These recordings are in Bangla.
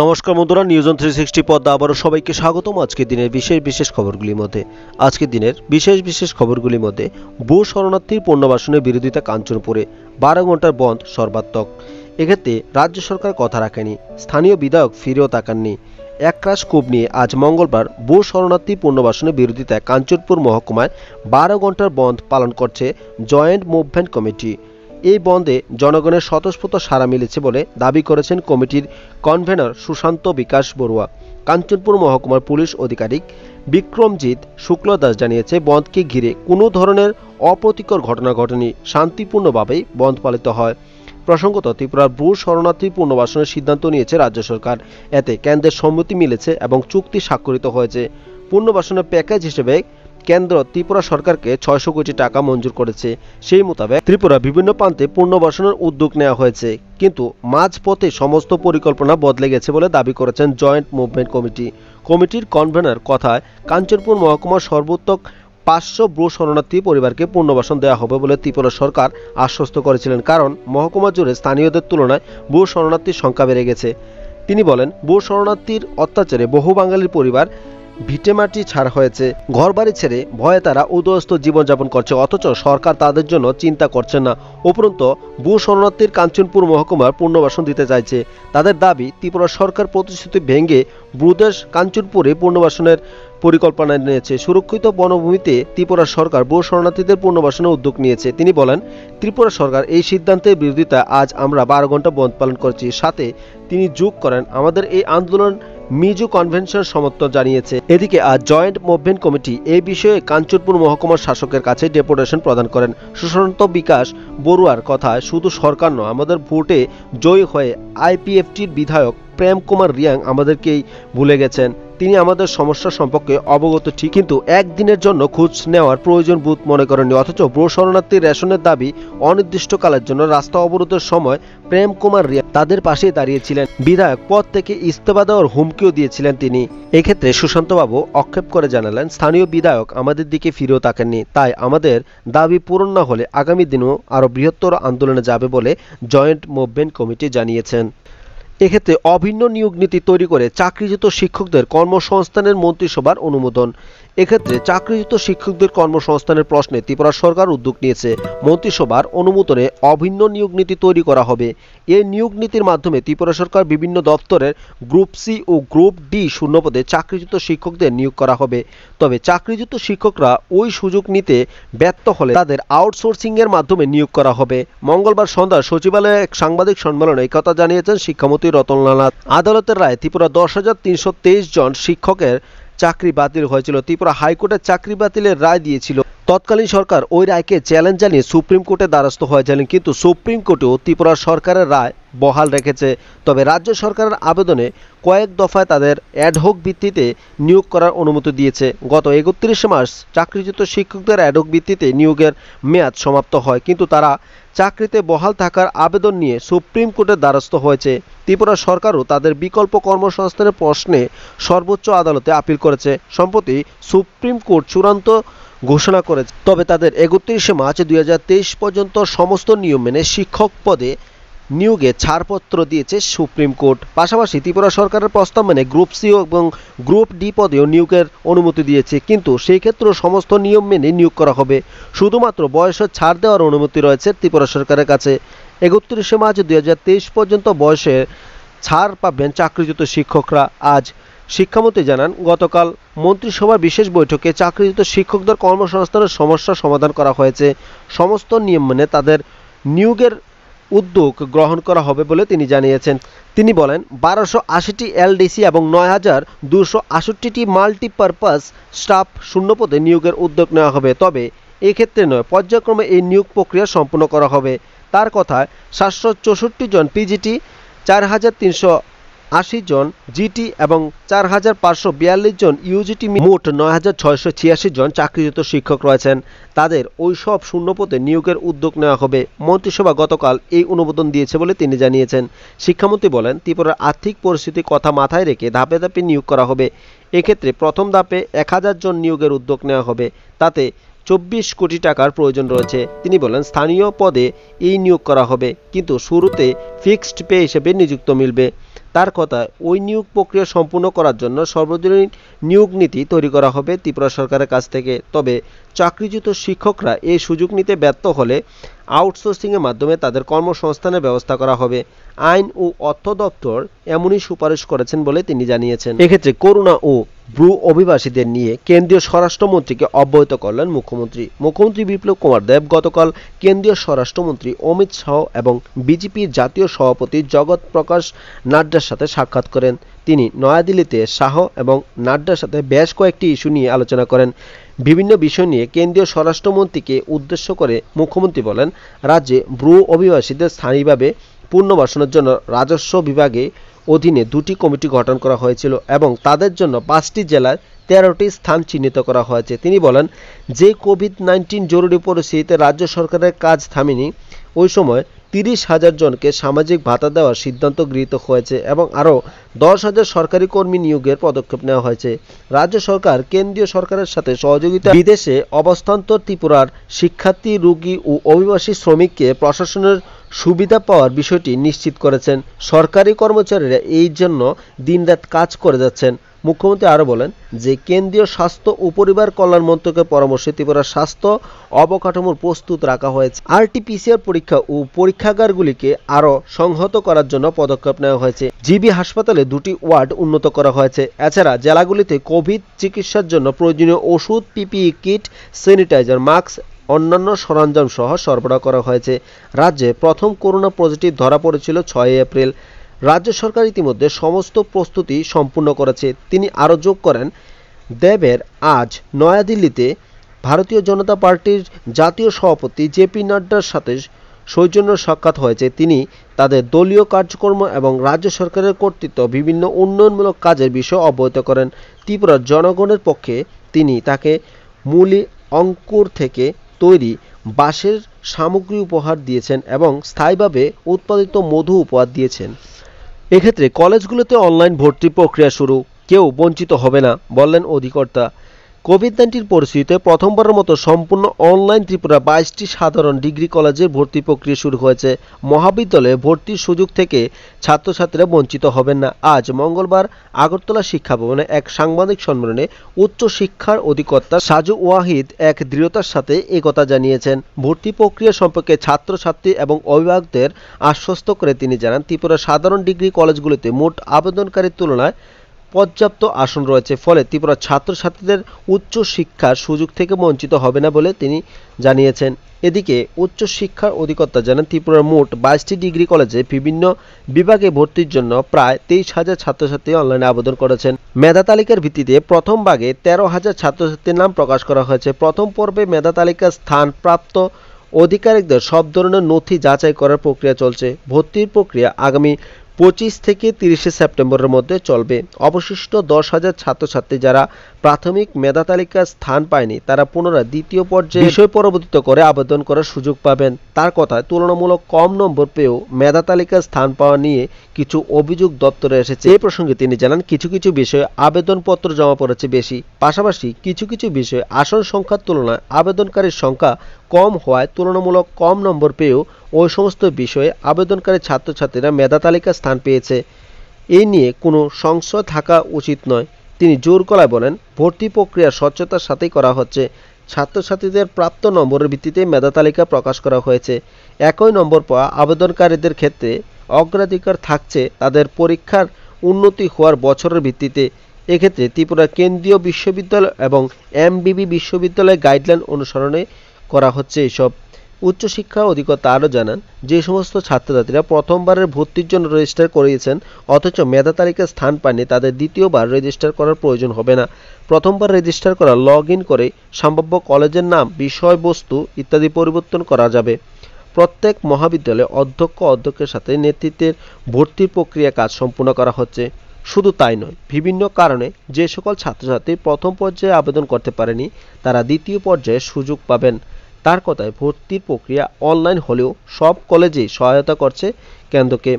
নমস্কার বন্ধুরা নিউজন থ্রি সিক্সটি পদ্মা আবারও সবাইকে স্বাগতম আজকের দিনের বিশেষ বিশেষ খবরগুলির মধ্যে আজকের দিনের বিশেষ বিশেষ খবরগুলির মধ্যে বহু শরণার্থীর পণ্যবাসনের বিরোধিতা কাঞ্চনপুরে বারো ঘন্টার বন্ধ সর্বাত্মক এক্ষেত্রে রাজ্য সরকার কথা রাখেনি স্থানীয় বিধায়ক ফিরেও তাকাননি একরাশ কূপ নিয়ে আজ মঙ্গলবার বহু শরণার্থী পুনর্বাসনের বিরোধিতায় কাঞ্চনপুর মহকুমায় বারো ঘন্টার বন্ধ পালন করছে জয়েন্ট মুভমেন্ট কমিটি এই বন্ধে জনগণের স্বতঃস্ফূর্ত সাড়া মিলেছে বলে দাবি করেছেন কমিটির কনভেনর সুশান্ত বিকাশ বড়ুয়া কাঞ্চনপুর মহকুমার পুলিশ আধিকারিক বিক্রমজিৎ শুক্ল দাস জানিয়েছে বন্ধকে ঘিরে কোনো ধরনের অপ্রতিকর ঘটনা ঘটেনি শান্তিপূর্ণভাবেই বন্ধ পালিত হয় প্রসঙ্গত ত্রিপুরার ব্রু শরণার্থী পুনর্বাসনের সিদ্ধান্ত নিয়েছে রাজ্য সরকার এতে কেন্দ্রের সম্মতি মিলেছে এবং চুক্তি স্বাক্ষরিত হয়েছে পুনর্বাসনের প্যাকেজ হিসেবে কেন্দ্র ত্রিপুরা সরকারকে ছয়শো কোটি টাকা মঞ্জুর করেছে সেই মোতাবেক ত্রিপুরা বিভিন্ন প্রান্তে পুনর্বাসনের উদ্যোগ নেওয়া হয়েছে কিন্তু মাঝপথে সমস্ত পরিকল্পনা বদলে গেছে বলে দাবি করেছেন জয়েন্ট মুভমেন্ট কমিটি কমিটির কনভেনার কথায় কাঞ্চনপুর মহকুমার সর্বোত্তক পাঁচশো ব্রু শরণার্থী পরিবারকে পুনর্বাসন দেওয়া হবে বলে ত্রিপুরা সরকার আশ্বস্ত করেছিলেন কারণ মহকুমা জুড়ে স্থানীয়দের তুলনায় ব্রু শরণার্থীর সংখ্যা বেড়ে গেছে তিনি বলেন বহু শরণার্থীর অত্যাচারে বহু বাঙালির পরিবার ভিটেমাটি ছাড় হয়েছে ঘরবাড়ি ছেড়ে ভয়ে তারা উদয়স্ত জীবনযাপন করছে অথচ সরকার তাদের জন্য চিন্তা করছে না উপরন্ত ভূ শরণার্থীর কাঞ্চনপুর মহকুমার পূর্ণবাসন দিতে চাইছে তাদের দাবি ত্রিপুরা সরকার প্রতিশ্রুতি ভেঙে ব্রুদেশ কাঞ্চনপুরে পূর্ণবাসনের পরিকল্পনা নিয়েছে সুরক্ষিত বনভূমিতে ত্রিপুরা সরকার বহু শরণার্থীদের পূর্ণবাসনের উদ্যোগ নিয়েছে তিনি বলেন ত্রিপুরা সরকার এই সিদ্ধান্তের বিরোধিতা আজ আমরা বারো ঘন্টা বন্ধ পালন করছি সাথে তিনি যোগ করেন আমাদের এই আন্দোলন মিজু কনভেনশন সমর্থন জানিয়েছে এদিকে আজ জয়েন্ট মুভমেন্ট কমিটি এ বিষয়ে কাঞ্চনপুর মহকুমার শাসকের কাছে ডেপুটেশন প্রদান করেন সুশান্ত বিকাশ বড়ুয়ার কথায় শুধু সরকার নয় আমাদের ভোটে জয়ী হয়ে আইপিএফটির বিধায়ক প্রেম কুমার রিয়াং আমাদেরকেই ভুলে গেছেন তিনি আমাদের সমস্যা সম্পর্কে অবগত ঠিক কিন্তু একদিনের জন্য খোঁজ নেওয়ার প্রয়োজন বোধ মনে করেননি অথচ ব্রো শরণার্থী রেশনের দাবি অনির্দিষ্টকালের জন্য রাস্তা অবরোধের সময় প্রেম কুমার রিয়া তাদের পাশে দাঁড়িয়েছিলেন বিধায়ক পদ থেকে ইস্তফা দেওয়ার হুমকিও দিয়েছিলেন তিনি এক্ষেত্রে সুশান্তবাবু অক্ষেপ করে জানালেন স্থানীয় বিধায়ক আমাদের দিকে ফিরেও তাকেননি তাই আমাদের দাবি পূরণ না হলে আগামী দিনেও আরও বৃহত্তর আন্দোলনে যাবে বলে জয়েন্ট মুভমেন্ট কমিটি জানিয়েছেন এক্ষেত্রে অভিন্ন নিয়োগ নীতি তৈরি করে চাকরিজীত শিক্ষকদের কর্মসংস্থানের মন্ত্রিসভার অনুমোদন এক্ষেত্রে চাকরিজীত শিক্ষকদের কর্মসংস্থানের প্রশ্নে ত্রিপুরা সরকার উদ্যোগ নিয়েছে মন্ত্রিসভার অনুমোদনে অভিন্ন নিয়োগ নীতি তৈরি করা হবে এই নিয়োগ নীতির মাধ্যমে ত্রিপুরা সরকার বিভিন্ন দপ্তরের গ্রুপ সি ও গ্রুপ ডি শূন্যপদে চাকরিযুক্ত শিক্ষকদের নিয়োগ করা হবে তবে চাকরিযুক্ত শিক্ষকরা ওই সুযোগ নিতে ব্যর্থ হলে তাদের আউটসোর্সিংয়ের মাধ্যমে নিয়োগ করা হবে মঙ্গলবার সন্ধ্যা সচিবালয়ে এক সাংবাদিক সম্মেলনে কথা জানিয়েছেন শিক্ষামন্ত্রী রতনলানাথ আদালতের রায় ত্রিপুরা দশ হাজার তিনশো তেইশ জন শিক্ষকের চাকরি বাতিল হয়েছিল ত্রিপুরা হাইকোর্টের চাকরি বাতিলের রায় দিয়েছিল তৎকালীন সরকার ওই রায়কে চ্যালেঞ্জ জানিয়ে সুপ্রিম কোর্টে দ্বারস্থ হয়েছিলেন কিন্তু সুপ্রিম কোর্টেও ত্রিপুরা সরকারের রায় বহাল রেখেছে তবে রাজ্য সরকারের আবেদনে কয়েক দফায় তাদের অ্যাডহক ভিত্তিতে নিয়োগ করার অনুমতি দিয়েছে গত একত্রিশে মার্চ চাকরিচ্যুত শিক্ষকদের অ্যাডহক ভিত্তিতে নিয়োগের মেয়াদ সমাপ্ত হয় কিন্তু তারা চাকরিতে বহাল থাকার আবেদন নিয়ে সুপ্রিম কোর্টের দ্বারস্থ হয়েছে ত্রিপুরা সরকারও তাদের বিকল্প কর্মসংস্থানের প্রশ্নে সর্বোচ্চ আদালতে আপিল করেছে সম্প্রতি সুপ্রিম কোর্ট চূড়ান্ত ঘোষণা করেছে তবে তাদের একত্রিশে মার্চ দুই পর্যন্ত সমস্ত নিয়ম মেনে শিক্ষক পদে নিয়োগে ছাড়পত্র দিয়েছে সুপ্রিম কোর্ট পাশাপাশি ত্রিপুরা সরকারের প্রস্তাব মেনে গ্রুপ সিও এবং গ্রুপ ডি পদেও নিয়োগের অনুমতি দিয়েছে কিন্তু সেই ক্ষেত্রে সমস্ত নিয়ম মেনে নিয়োগ করা হবে শুধুমাত্র বয়সের ছাড় দেওয়ার অনুমতি রয়েছে ত্রিপুরা সরকারের কাছে একত্রিশে মার্চ দুই পর্যন্ত বয়সে ছাড় পাবেন চাকরিচ্যুত শিক্ষকরা আজ শিক্ষামন্ত্রী জানান গতকাল মন্ত্রিসভার বিশেষ বৈঠকে চাকরিরত শিক্ষকদের কর্মসংস্থানের সমস্যা সমাধান করা হয়েছে সমস্ত নিয়ম মেনে তাদের নিয়োগের উদ্যোগ গ্রহণ করা হবে বলে তিনি জানিয়েছেন তিনি বলেন বারোশো আশিটি এলডিসি এবং নয় হাজার দুশো আষট্টিটি মাল্টিপারপাস স্টাফ শূন্যপদে নিয়োগের উদ্যোগ নেওয়া হবে তবে এক্ষেত্রে নয় পর্যায়ক্রমে এই নিয়োগ প্রক্রিয়া সম্পন্ন করা হবে তার কথায় সাতশো চৌষট্টি জন পিজিটি চার হাজার তিনশো আশি জন জিটি এবং চার হাজার পাঁচশো বিয়াল্লিশ জন ইউজিটি মোট নয় হাজার ছয়শো ছিয়াশি জন চাকরিরত শিক্ষক রয়েছেন তাদের ওই সব শূন্যপদে নিয়োগের উদ্যোগ নেওয়া হবে মন্ত্রিসভা গতকাল এই অনুমোদন দিয়েছে বলে তিনি জানিয়েছেন শিক্ষামন্ত্রী বলেন ত্রিপুরার আর্থিক পরিস্থিতির কথা মাথায় রেখে ধাপে ধাপে নিয়োগ করা হবে এক্ষেত্রে প্রথম ধাপে এক হাজার জন নিয়োগের উদ্যোগ নেওয়া হবে তাতে চব্বিশ কোটি টাকার প্রয়োজন রয়েছে তিনি বলেন স্থানীয় পদে এই নিয়োগ করা হবে কিন্তু শুরুতে ফিক্সড পে হিসেবে নিযুক্ত মিলবে তার কথা ওই নিয়োগ প্রক্রিয়া সম্পূর্ণ করার জন্য সর্বজনীন নিয়োগ নীতি তৈরি করা হবে ত্রিপুরা সরকারের কাছ থেকে তবে চাকরিচ্যুত শিক্ষকরা এই সুযোগ নিতে ব্যর্থ হলে আউটসোর্সিংয়ের মাধ্যমে তাদের কর্মসংস্থানের ব্যবস্থা করা হবে আইন ও অর্থ দপ্তর এমনই সুপারিশ করেছেন বলে তিনি জানিয়েছেন এক্ষেত্রে করুণা ও ব্রু অভিবাসীদের নিয়ে কেন্দ্রীয় স্বরাষ্ট্রমন্ত্রীকে অব্যাহত করলেন মুখ্যমন্ত্রী মুখ্যমন্ত্রী বিপ্লব কুমার দেব গতকাল কেন্দ্রীয় স্বরাষ্ট্রমন্ত্রী অমিত শাহ এবং বিজেপির জাতীয় সভাপতি জগৎ প্রকাশ নাড্ডার সাথে সাক্ষাৎ করেন তিনি নয়াদিল্লিতে শাহ এবং নাড্ডার সাথে বেশ কয়েকটি ইস্যু নিয়ে আলোচনা করেন বিভিন্ন বিষয় নিয়ে কেন্দ্রীয় স্বরাষ্ট্রমন্ত্রীকে উদ্দেশ্য করে মুখ্যমন্ত্রী বলেন রাজ্যে ব্রু অভিবাসীদের স্থানীয়ভাবে পুনর্বাসনের জন্য রাজস্ব বিভাগে অধীনে দুটি কমিটি গঠন করা হয়েছিল এবং তাদের জন্য পাঁচটি জেলার তেরোটি স্থান চিহ্নিত করা হয়েছে তিনি বলেন যে কোভিড নাইন্টিন জরুরি পরিস্থিতিতে রাজ্য সরকারের কাজ থামেনি ওই সময় তিরিশ হাজার জনকে সামাজিক ভাতা দেওয়ার সিদ্ধান্ত গৃহীত হয়েছে এবং আরও দশ হাজার সরকারি কর্মী নিয়োগের পদক্ষেপ নেওয়া হয়েছে রাজ্য সরকার কেন্দ্রীয় সরকারের সাথে সহযোগিতা বিদেশে অবস্থান্তর ত্রিপুরার শিক্ষার্থী রোগী ও অভিবাসী শ্রমিককে প্রশাসনের সুবিধা পাওয়ার বিষয়টি নিশ্চিত করেছেন সরকারি কর্মচারীরা এই জন্য দিনরাত কাজ করে যাচ্ছেন মুখ্যমন্ত্রী আরও বলেন যে কেন্দ্রীয় স্বাস্থ্য ও পরিবার কল্যাণ মন্ত্রকের পরামর্শে ত্রিপুরা স্বাস্থ্য অবকাঠামোর প্রস্তুত রাখা হয়েছে আরটিপিসিআর পরীক্ষা ও পরীক্ষাগারগুলিকে আরও সংহত করার জন্য পদক্ষেপ নেওয়া হয়েছে জিবি হাসপাতালে দুটি ওয়ার্ড উন্নত করা হয়েছে এছাড়া জেলাগুলিতে কোভিড চিকিৎসার জন্য প্রয়োজনীয় ওষুধ পিপিই কিট স্যানিটাইজার মাস্ক অন্যান্য সরঞ্জাম সহ সরবরাহ করা হয়েছে রাজ্যে প্রথম করোনা পজিটিভ ধরা পড়েছিল ছয় এপ্রিল রাজ্য সরকার ইতিমধ্যে সমস্ত প্রস্তুতি সম্পূর্ণ করেছে তিনি আরও যোগ করেন দেবের আজ নয়াদিল্লিতে ভারতীয় জনতা পার্টির জাতীয় সভাপতি জেপি নাড্ডার সাথে সৌজন্য সাক্ষাৎ হয়েছে তিনি তাদের দলীয় কার্যক্রম এবং রাজ্য সরকারের কর্তৃত্ব বিভিন্ন উন্নয়নমূলক কাজের বিষয়ে অবহিত করেন ত্রিপুরার জনগণের পক্ষে তিনি তাকে মূলি অঙ্কুর থেকে তৈরি বাঁশের সামগ্রী উপহার দিয়েছেন এবং স্থায়ীভাবে উৎপাদিত মধু উপহার দিয়েছেন এক্ষেত্রে কলেজগুলোতে অনলাইন ভর্তি প্রক্রিয়া শুরু কেউ বঞ্চিত হবে না বললেন অধিকর্তা কোভিড নাইন্টিন পরিস্থিতিতে প্রথমবারের মতো সম্পূর্ণ অনলাইন ত্রিপুরা বাইশটি সাধারণ ডিগ্রি কলেজে ভর্তি প্রক্রিয়া শুরু হয়েছে মহাবিদ্যালয়ে ভর্তির সুযোগ থেকে ছাত্রছাত্রীরা বঞ্চিত হবেন না আজ মঙ্গলবার আগরতলা শিক্ষা ভবনে এক সাংবাদিক সম্মেলনে উচ্চ শিক্ষার অধিকর্তা সাজু ওয়াহিদ এক দৃঢ়তার সাথে একথা জানিয়েছেন ভর্তি প্রক্রিয়া সম্পর্কে ছাত্রছাত্রী এবং অভিভাবকদের আশ্বস্ত করে তিনি জানান ত্রিপুরা সাধারণ ডিগ্রি কলেজগুলিতে মোট আবেদনকারীর তুলনায় পর্যাপ্ত আসন রয়েছে ফলে ত্রিপুরা ছাত্রছাত্রীদের উচ্চ শিক্ষার সুযোগ থেকে বঞ্চিত হবে না বলে তিনি জানিয়েছেন এদিকে উচ্চ শিক্ষার অধিকর্তা জানান ত্রিপুরার মোট বাইশটি ডিগ্রি কলেজে বিভিন্ন বিভাগে ভর্তির জন্য প্রায় তেইশ হাজার ছাত্রছাত্রী অনলাইনে আবেদন করেছেন মেধা তালিকার ভিত্তিতে প্রথম ভাগে তেরো হাজার ছাত্রছাত্রীর নাম প্রকাশ করা হয়েছে প্রথম পর্বে মেধা তালিকার স্থান প্রাপ্ত অধিকারিকদের সব ধরনের নথি যাচাই করার প্রক্রিয়া চলছে ভর্তির প্রক্রিয়া আগামী পঁচিশ থেকে তিরিশে সেপ্টেম্বরের মধ্যে চলবে অবশিষ্ট দশ হাজার ছাত্রছাত্রী যারা প্রাথমিক মেধা তালিকায় স্থান পায়নি তারা পুনরায় দ্বিতীয় পর্যায়ে বিষয় পরবর্তীত করে আবেদন করার সুযোগ পাবেন তার কথায় তুলনামূলক কম নম্বর পেয়েও মেধা তালিকার স্থান পাওয়া নিয়ে কিছু অভিযোগ দপ্তরে এসেছে এই প্রসঙ্গে তিনি জানান কিছু কিছু বিষয়ে আবেদনপত্র জমা পড়েছে বেশি পাশাপাশি কিছু কিছু বিষয়ে আসন সংখ্যার তুলনায় আবেদনকারীর সংখ্যা কম হওয়ায় তুলনামূলক কম নম্বর পেয়েও ওই সমস্ত বিষয়ে আবেদনকারী ছাত্রছাত্রীরা মেধা তালিকা স্থান স্থান পেয়েছে এই নিয়ে কোনো সংশয় থাকা উচিত নয় তিনি জোর গলায় বলেন ভর্তি প্রক্রিয়া স্বচ্ছতার সাথেই করা হচ্ছে ছাত্রছাত্রীদের প্রাপ্ত নম্বরের ভিত্তিতে মেধা তালিকা প্রকাশ করা হয়েছে একই নম্বর পাওয়া আবেদনকারীদের ক্ষেত্রে অগ্রাধিকার থাকছে তাদের পরীক্ষার উন্নতি হওয়ার বছরের ভিত্তিতে এক্ষেত্রে ত্রিপুরা কেন্দ্রীয় বিশ্ববিদ্যালয় এবং এমবিবি বিশ্ববিদ্যালয়ের গাইডলাইন অনুসরণে করা হচ্ছে এসব উচ্চশিক্ষা অধিকর্তা আরও জানান যে সমস্ত ছাত্রছাত্রীরা প্রথমবারের ভর্তির জন্য রেজিস্টার করিয়েছেন অথচ মেধা তালিকায় স্থান পাননি তাদের দ্বিতীয়বার রেজিস্টার করার প্রয়োজন হবে না প্রথমবার রেজিস্টার করা লগ করে সম্ভাব্য কলেজের নাম বিষয়বস্তু ইত্যাদি পরিবর্তন করা যাবে প্রত্যেক মহাবিদ্যালয়ে অধ্যক্ষ অধ্যক্ষের সাথে নেতৃত্বের ভর্তির প্রক্রিয়া কাজ সম্পূর্ণ করা হচ্ছে শুধু তাই নয় বিভিন্ন কারণে যে সকল ছাত্রছাত্রী প্রথম পর্যায়ে আবেদন করতে পারেনি তারা দ্বিতীয় পর্যায়ে সুযোগ পাবেন তার কথায় ভর্তির প্রক্রিয়া অনলাইন হলেও সব কলেজেই সহায়তা করছে কেন্দ্রকে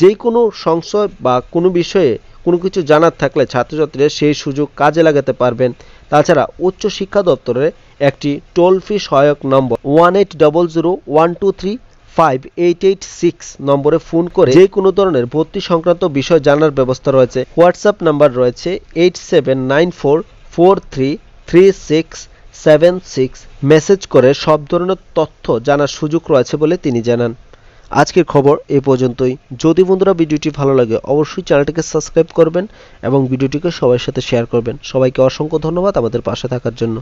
যে কোনো সংশয় বা কোনো বিষয়ে কোনো কিছু জানার থাকলে ছাত্রছাত্রীরা সেই সুযোগ কাজে লাগাতে পারবেন তাছাড়া উচ্চ শিক্ষা দপ্তরের একটি টোল ফ্রি সহায়ক number one eight double zero one two three five eight eight six নম্বরে ফোন করে যে কোনো ধরনের ভর্তি সংক্রান্ত বিষয় জানার ব্যবস্থা রয়েছে হোয়াটসঅ্যাপ নাম্বার রয়েছে eight seven nine four four three three six seven six message করে সব ধরনের তথ্য জানার সুযোগ রয়েছে বলে তিনি জানান আজকের খবর এ পর্যন্তই যদি বন্ধুরা ভিডিওটি ভালো লাগে অবশ্যই চ্যানেলটিকে সাবস্ক্রাইব করবেন এবং ভিডিওটিকে সবার সাথে শেয়ার করবেন সবাইকে অসংখ্য ধন্যবাদ আমাদের পাশে থাকার জন্য